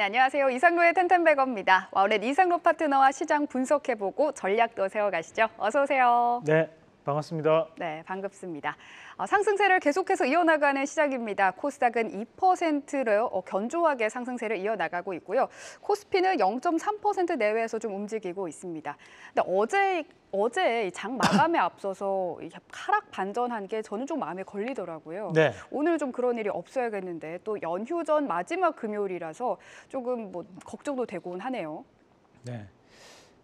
네, 안녕하세요. 이상로의 텐텐백어입니다. 와우렛 이상로 파트너와 시장 분석해보고 전략도 세워가시죠. 어서 오세요. 네, 반갑습니다. 네, 반갑습니다. 어, 상승세를 계속해서 이어나가는 시작입니다. 코스닥은 2%로 어, 견조하게 상승세를 이어나가고 있고요. 코스피는 0.3% 내외에서 좀 움직이고 있습니다. 근데 어제 어제 장 마감에 앞서서 하락 반전한 게 저는 좀 마음에 걸리더라고요. 네. 오늘 좀 그런 일이 없어야겠는데 또 연휴 전 마지막 금요일이라서 조금 뭐 걱정도 되곤 하네요. 네.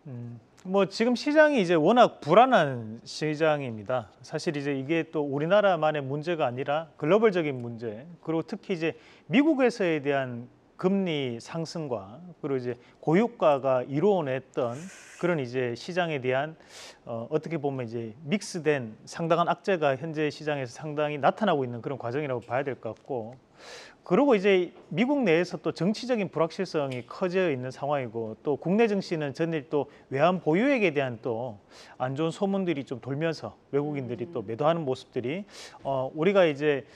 음, 뭐 지금 시장이 이제 워낙 불안한 시장입니다. 사실 이제 이게 또 우리나라만의 문제가 아니라 글로벌적인 문제 그리고 특히 이제 미국에서에 대한 금리 상승과 그리고 이제 고유가가 이루어냈던 그런 이제 시장에 대한 어, 어떻게 보면 이제 믹스된 상당한 악재가 현재 시장에서 상당히 나타나고 있는 그런 과정이라고 봐야 될 것 같고 그리고 이제 미국 내에서 또 정치적인 불확실성이 커져 있는 상황이고 또 국내 증시는 전일 또 외환 보유액에 대한 또 안 좋은 소문들이 좀 돌면서 외국인들이 또 음. 매도하는 모습들이 어, 우리가 이제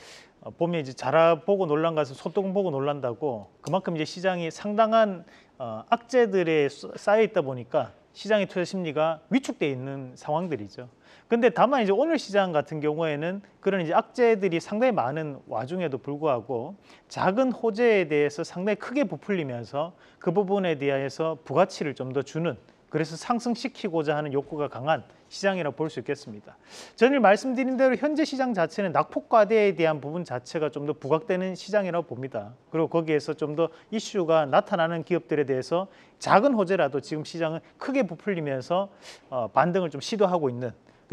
어, 봄에 이제 자라 보고 놀란 가서 소똥 보고 놀란다고 그만큼 이제 시장이 상당한 어, 악재들에 쌓여 있다 보니까 시장의 투자 심리가 위축돼 있는 상황들이죠. 근데 다만 이제 오늘 시장 같은 경우에는 그런 이제 악재들이 상당히 많은 와중에도 불구하고 작은 호재에 대해서 상당히 크게 부풀리면서 그 부분에 대해서 부가치를 좀 더 주는 그래서 상승시키고자 하는 욕구가 강한 시장이라고 볼 수 있겠습니다. 전일 말씀드린 대로 현재 시장 자체는 낙폭과대에 대한 부분 자체가 좀 더 부각되는 시장이라고 봅니다. 그리고 거기에서 좀 더 이슈가 나타나는 기업들에 대해서 작은 호재라도 지금 시장은 크게 부풀리면서 어, 반등을 좀 시도하고 있는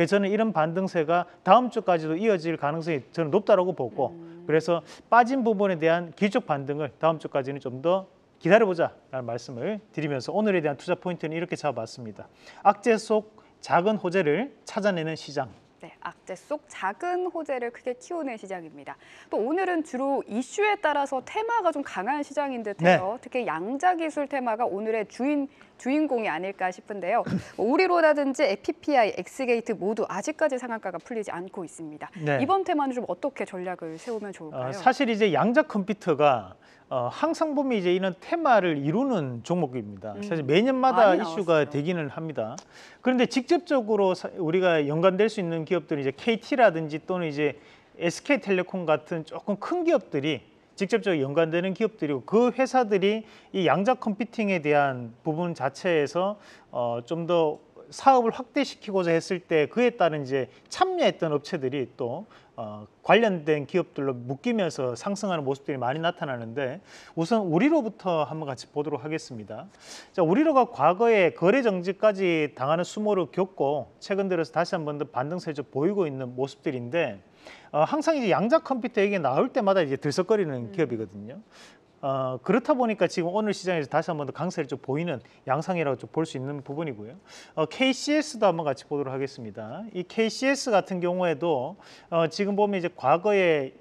저는 이런 반등세가 다음 주까지도 이어질 가능성이 저는 높다고 보고 그래서 빠진 부분에 대한 길쭉 반등을 다음 주까지는 좀 더 기다려보자라는 말씀을 드리면서 오늘에 대한 투자 포인트는 이렇게 잡아봤습니다. 악재 속 작은 호재를 찾아내는 시장. 네. 악재 속 작은 호재를 크게 키우는 시장입니다. 또 오늘은 주로 이슈에 따라서 테마가 좀 강한 시장인 듯해요. 네. 특히 양자 기술 테마가 오늘의 주인 주인공이 아닐까 싶은데요. 뭐 우리로라든지 f p 피아이 엑스게이트 모두 아직까지 상한가가 풀리지 않고 있습니다. 네. 이번 테마는 좀 어떻게 전략을 세우면 좋을까요? 어, 사실 이제 양자 컴퓨터가 어, 항상 보면 이제 이런 테마를 이루는 종목입니다. 음, 사실 매년마다 이슈가 되기는 합니다. 그런데 직접적으로 우리가 연관될 수 있는 기업들 또는 이제 KT라든지 또는 이제 SK텔레콤 같은 조금 큰 기업들이 직접적으로 연관되는 기업들이고 그 회사들이 이 양자 컴퓨팅에 대한 부분 자체에서 어, 좀더 사업을 확대시키고자 했을 때 그에 따른 이제 참여했던 업체들이 또 어, 관련된 기업들로 묶이면서 상승하는 모습들이 많이 나타나는데 우선 우리로부터 한번 같이 보도록 하겠습니다. 자, 우리로가 과거에 거래 정지까지 당하는 수모를 겪고 최근 들어서 다시 한번더 반등세죠 보이고 있는 모습들인데 어, 항상 이제 양자 컴퓨터 얘기 나올 때마다 이제 들썩거리는 음. 기업이거든요. 어, 그렇다 보니까 지금 오늘 시장에서 다시 한번 더 강세를 좀 보이는 양상이라고 좀 볼 수 있는 부분이고요. 어, KCS도 한번 같이 보도록 하겠습니다. 이 KCS 같은 경우에도 어, 지금 보면 이제 과거에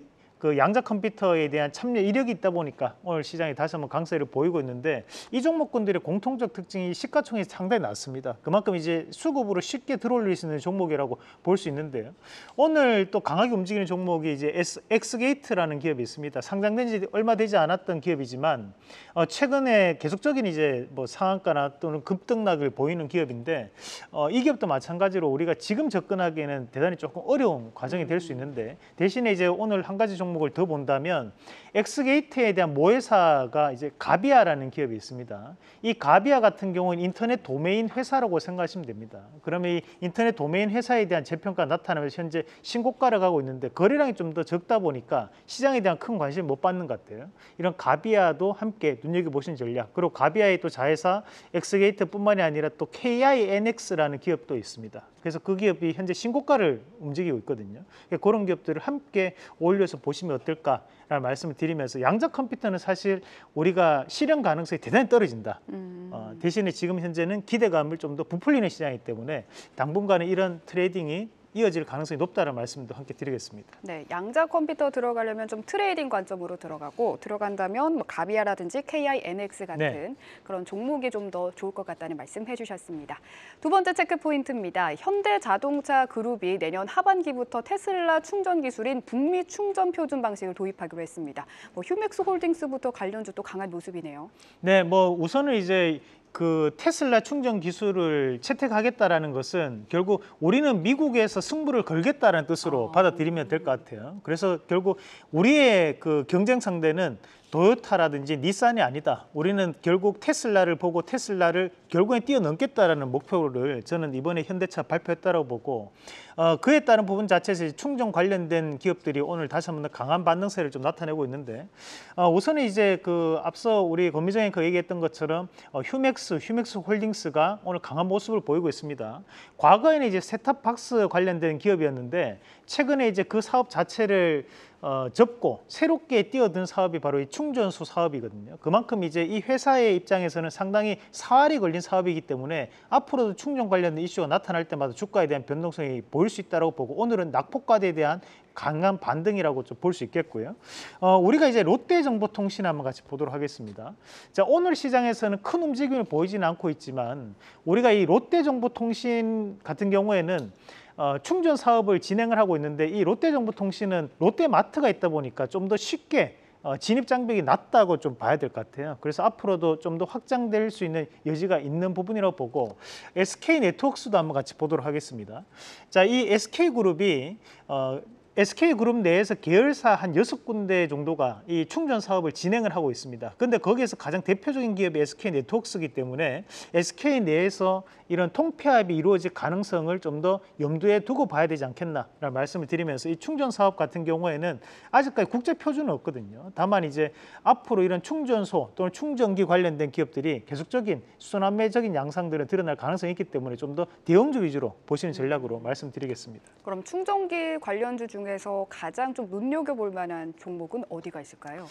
그 양자 컴퓨터에 대한 참여 이력이 있다 보니까 오늘 시장이 다시 한번 강세를 보이고 있는데 이 종목군들의 공통적 특징이 시가총액이 상당히 낮습니다. 그만큼 이제 수급으로 쉽게 들어올릴 수 있는 종목이라고 볼 수 있는데요. 오늘 또 강하게 움직이는 종목이 이제 엑스게이트라는 기업이 있습니다. 상장된 지 얼마 되지 않았던 기업이지만 어, 최근에 계속적인 이제 뭐 상한가나 또는 급등락을 보이는 기업인데 어, 이 기업도 마찬가지로 우리가 지금 접근하기에는 대단히 조금 어려운 과정이 될 수 있는데 대신에 이제 오늘 한 가지 종목 종목을 더 본다면 엑스게이트에 대한 모회사가 이제 가비아라는 기업이 있습니다. 이 가비아 같은 경우는 인터넷 도메인 회사라고 생각하시면 됩니다. 그러면 이 인터넷 도메인 회사에 대한 재평가 나타나면서 현재 신고가를 가고 있는데 거래량이 좀 더 적다 보니까 시장에 대한 큰 관심을 못 받는 것 같아요. 이런 가비아도 함께 눈여겨보신 전략. 그리고 가비아의 또 자회사 엑스게이트뿐만이 아니라 또 KINX라는 기업도 있습니다. 그래서 그 기업이 현재 신고가를 움직이고 있거든요. 그런 기업들을 함께 올려서 보시 보시면 어떨까라는 말씀을 드리면서 양자 컴퓨터는 사실 우리가 실현 가능성이 대단히 떨어진다. 음. 어, 대신에 지금 현재는 기대감을 좀 더 부풀리는 시장이기 때문에 당분간은 이런 트레이딩이 이어질 가능성이 높다는 말씀도 함께 드리겠습니다. 네, 양자 컴퓨터 들어가려면 좀 트레이딩 관점으로 들어가고 들어간다면 뭐 가비아라든지 KINX 같은 네. 그런 종목이 좀 더 좋을 것 같다는 말씀해 주셨습니다. 두 번째 체크 포인트입니다. 현대자동차 그룹이 내년 하반기부터 테슬라 충전 기술인 북미 충전 표준 방식을 도입하기로 했습니다. 뭐 휴맥스 홀딩스부터 관련주 또 강한 모습이네요. 네, 뭐 우선은 이제 그 테슬라 충전 기술을 채택하겠다라는 것은 결국 우리는 미국에서 승부를 걸겠다는 뜻으로 아, 받아들이면 될 것 같아요. 그래서 결국 우리의 그 경쟁 상대는 도요타라든지 니산이 아니다. 우리는 결국 테슬라를 보고 테슬라를 결국에 뛰어넘겠다라는 목표를 저는 이번에 현대차 발표했다고 보고 어, 그에 따른 부분 자체에서 충전 관련된 기업들이 오늘 다시 한번 강한 반등세를 좀 나타내고 있는데 어, 우선은 이제 그 앞서 우리 권미정이 그 얘기했던 것처럼 어, 휴맥스, 휴맥스 홀딩스가 오늘 강한 모습을 보이고 있습니다. 과거에는 이제 세탑박스 관련된 기업이었는데 최근에 이제 그 사업 자체를 어, 접고 새롭게 뛰어든 사업이 바로 이 충전소 사업이거든요. 그만큼 이제 이 회사의 입장에서는 상당히 사활이 걸린 사업이기 때문에 앞으로도 충전 관련된 이슈가 나타날 때마다 주가에 대한 변동성이 보일 수 있다고 보고 오늘은 낙폭과대에 대한 강한 반등이라고 좀 볼 수 있겠고요. 어, 우리가 이제 롯데정보통신 한번 같이 보도록 하겠습니다. 자, 오늘 시장에서는 큰 움직임을 보이지는 않고 있지만 우리가 이 롯데정보통신 같은 경우에는 어, 충전 사업을 진행을 하고 있는데 이 롯데정보통신은 롯데마트가 있다 보니까 좀 더 쉽게 어, 진입 장벽이 낮다고 좀 봐야 될 것 같아요. 그래서 앞으로도 좀 더 확장될 수 있는 여지가 있는 부분이라고 보고 SK 네트워크스도 한번 같이 보도록 하겠습니다. 자, 이 SK 그룹이 어, SK그룹 내에서 계열사 한 여섯 군데 정도가 이 충전 사업을 진행을 하고 있습니다. 근데 거기에서 가장 대표적인 기업이 SK네트워크이기 때문에 SK 내에서 이런 통폐합이 이루어질 가능성을 좀 더 염두에 두고 봐야 되지 않겠나라는 말씀을 드리면서 이 충전 사업 같은 경우에는 아직까지 국제 표준은 없거든요. 다만 이제 앞으로 이런 충전소 또는 충전기 관련된 기업들이 계속적인 수남매적인 양상들을 드러날 가능성이 있기 때문에 좀 더 대형주 위주로 보시는 전략으로 말씀드리겠습니다. 그럼 충전기 관련주 중에 중에서 가장 좀 눈여겨볼 만한 종목은 어디가 있을까요?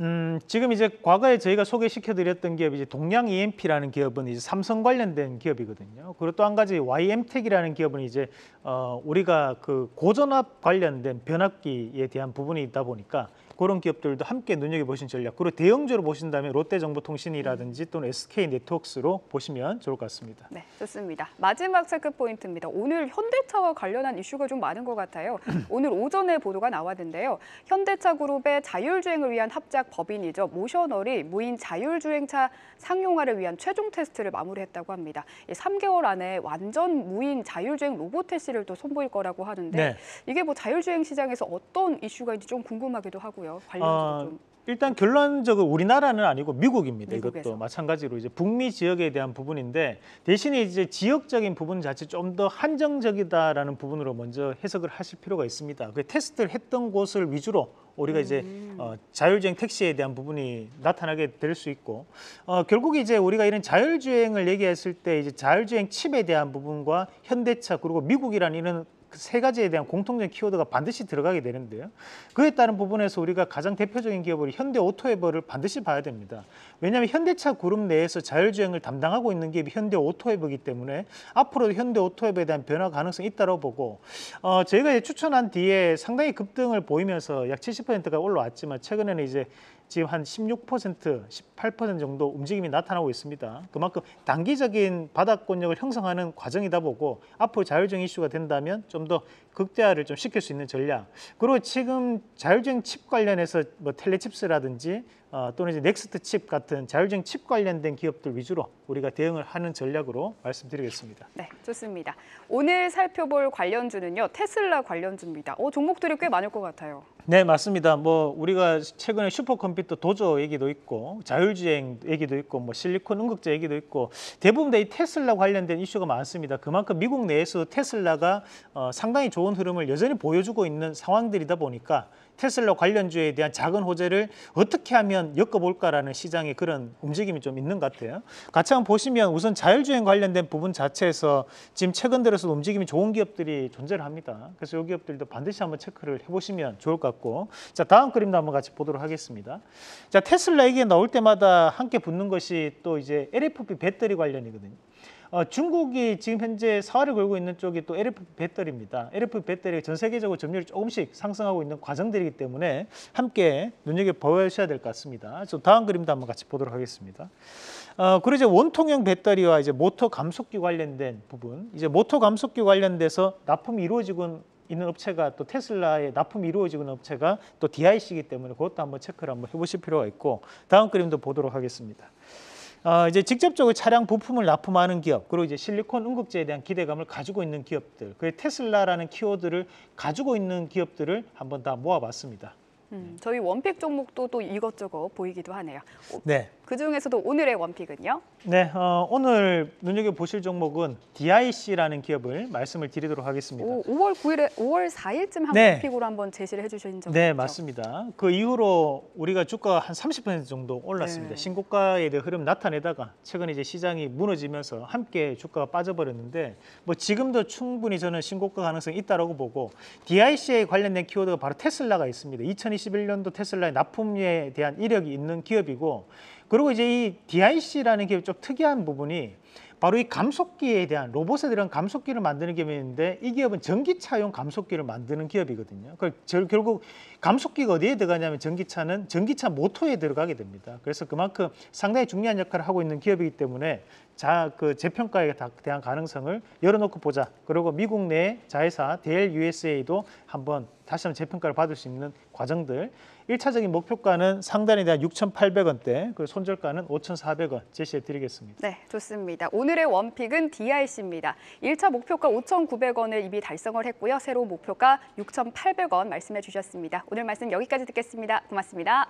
음, 지금 이제 과거에 저희가 소개시켜 드렸던 기업이 이제 동양 EMP라는 기업은 이제 삼성 관련된 기업이거든요. 그리고 또 한 가지 YM텍이라는 기업은 이제 어, 우리가 그 고전압 관련된 변압기에 대한 부분이 있다 보니까 그런 기업들도 함께 눈여겨보신 전략. 그리고 대형주로 보신다면 롯데정보통신이라든지 또는 SK네트웍스로 보시면 좋을 것 같습니다. 네, 좋습니다. 마지막 체크 포인트입니다. 오늘 현대차와 관련한 이슈가 좀 많은 것 같아요. 오늘 오전에 보도가 나왔는데요. 현대차 그룹의 자율주행을 위한 합작 법인이죠. 모셔널이 무인 자율주행차 상용화를 위한 최종 테스트를 마무리했다고 합니다. 3개월 예, 안에 완전 무인 자율주행 로봇 택시를 또 선보일 거라고 하는데 네. 이게 뭐 자율주행 시장에서 어떤 이슈가 있는지 좀 궁금하기도 하고요. 관련해서 아, 좀. 일단 결론적으로 우리나라는 아니고 미국입니다. 미국에서. 이것도 마찬가지로 이제 북미 지역에 대한 부분인데 대신에 이제 지역적인 부분 자체 좀 더 한정적이다라는 부분으로 먼저 해석을 하실 필요가 있습니다. 그 테스트를 했던 곳을 위주로 우리가 이제 음. 어, 자율주행 택시에 대한 부분이 나타나게 될 수 있고 어, 결국 이제 우리가 이런 자율주행을 얘기했을 때 이제 자율주행 칩에 대한 부분과 현대차 그리고 미국이라는 이런 그세 가지에 대한 공통적인 키워드가 반드시 들어가게 되는데요. 그에 따른 부분에서 우리가 가장 대표적인 기업으로 현대 오토에버를 반드시 봐야 됩니다. 왜냐하면 현대차 그룹 내에서 자율주행을 담당하고 있는 게 현대 오토에버이기 때문에 앞으로도 현대 오토에버에 대한 변화 가능성이 있다고 보고 어, 저희가 추천한 뒤에 상당히 급등을 보이면서 약 70%가 올라왔지만 최근에는 이제 지금 한 16%, 18% 정도 움직임이 나타나고 있습니다. 그만큼 단기적인 바닥권력을 형성하는 과정이다 보고 앞으로 자율주행 이슈가 된다면 좀 더 극대화를 좀 시킬 수 있는 전략. 그리고 지금 자율주행 칩 관련해서 뭐 텔레칩스라든지 어, 또는 이제 넥스트 칩 같은 자율주행 칩 관련된 기업들 위주로 우리가 대응을 하는 전략으로 말씀드리겠습니다. 네, 좋습니다. 오늘 살펴볼 관련주는요. 테슬라 관련주입니다. 어, 종목들이 꽤 많을 것 같아요. 네, 맞습니다. 뭐 우리가 최근에 슈퍼컴퓨터 도조 얘기도 있고 자율주행 얘기도 있고 뭐 실리콘 응급제 얘기도 있고 대부분 다 이 테슬라 관련된 이슈가 많습니다. 그만큼 미국 내에서 테슬라가 어, 상당히 좋은 흐름을 여전히 보여주고 있는 상황들이다 보니까 테슬라 관련주에 대한 작은 호재를 어떻게 하면 엮어볼까라는 시장의 그런 움직임이 좀 있는 것 같아요. 같이 한번 보시면 우선 자율주행 관련된 부분 자체에서 지금 최근 들어서 움직임이 좋은 기업들이 존재를 합니다. 그래서 이 기업들도 반드시 한번 체크를 해보시면 좋을 것 같고 자 다음 그림도 한번 같이 보도록 하겠습니다. 자 테슬라 얘기 나올 때마다 함께 붙는 것이 또 이제 LFP 배터리 관련이거든요. 어, 중국이 지금 현재 사활을 걸고 있는 쪽이 또 LFP 배터리입니다. LFP 배터리가 전 세계적으로 점유율이 조금씩 상승하고 있는 과정들이기 때문에 함께 눈여겨보셔야 될 것 같습니다. 좀 다음 그림도 한번 같이 보도록 하겠습니다. 어, 그리고 이제 원통형 배터리와 이제 모터 감속기 관련된 부분, 이제 모터 감속기 관련돼서 납품이 이루어지고 있는 업체가 또 테슬라의 납품이 이루어지고 있는 업체가 또 DIC이기 때문에 그것도 한번 체크를 한번 해보실 필요가 있고 다음 그림도 보도록 하겠습니다. 어, 이제 직접적으로 차량 부품을 납품하는 기업 그리고 이제 실리콘 응급제에 대한 기대감을 가지고 있는 기업들 그 테슬라라는 키워드를 가지고 있는 기업들을 한번 다 모아봤습니다. 음, 저희 원픽 종목도 또 이것저것 보이기도 하네요. 네. 그중에서도 오늘의 원픽은요? 네, 어, 오늘 눈여겨보실 종목은 DIC라는 기업을 말씀을 드리도록 하겠습니다. 오, 5월 9일에 5월 4일쯤 한 네. 원픽으로 한번 제시를 해주신 적이 네, 있죠? 맞습니다. 그 이후로 우리가 주가 가한 30% 정도 올랐습니다. 네. 신고가에 대해 흐름 나타내다가 최근에 이제 시장이 무너지면서 함께 주가가 빠져버렸는데 뭐 지금도 충분히 저는 신고가 가능성이 있다고 보고 DIC에 관련된 키워드가 바로 테슬라가 있습니다. 2021년도 테슬라의 납품에 대한 이력이 있는 기업이고 그리고 이제 이 DIC라는 기업이 좀 특이한 부분이 바로 이 감속기에 대한 로봇에 대한 감속기를 만드는 기업인데 이 기업은 전기차용 감속기를 만드는 기업이거든요. 그걸 결국 감속기가 어디에 들어가냐면 전기차는 전기차 모터에 들어가게 됩니다. 그래서 그만큼 상당히 중요한 역할을 하고 있는 기업이기 때문에 자, 그 재평가에 대한 가능성을 열어놓고 보자. 그리고 미국 내 자회사 DLUSA도 한번 다시 한번 재평가를 받을 수 있는 과정들. 1차적인 목표가는 상단에 대한 6,800원대, 그리고 손절가는 5,400원 제시해 드리겠습니다. 네, 좋습니다. 오늘의 원픽은 DRC입니다. 1차 목표가 5,900원을 이미 달성을 했고요. 새로운 목표가 6,800원 말씀해 주셨습니다. 오늘 말씀 여기까지 듣겠습니다. 고맙습니다.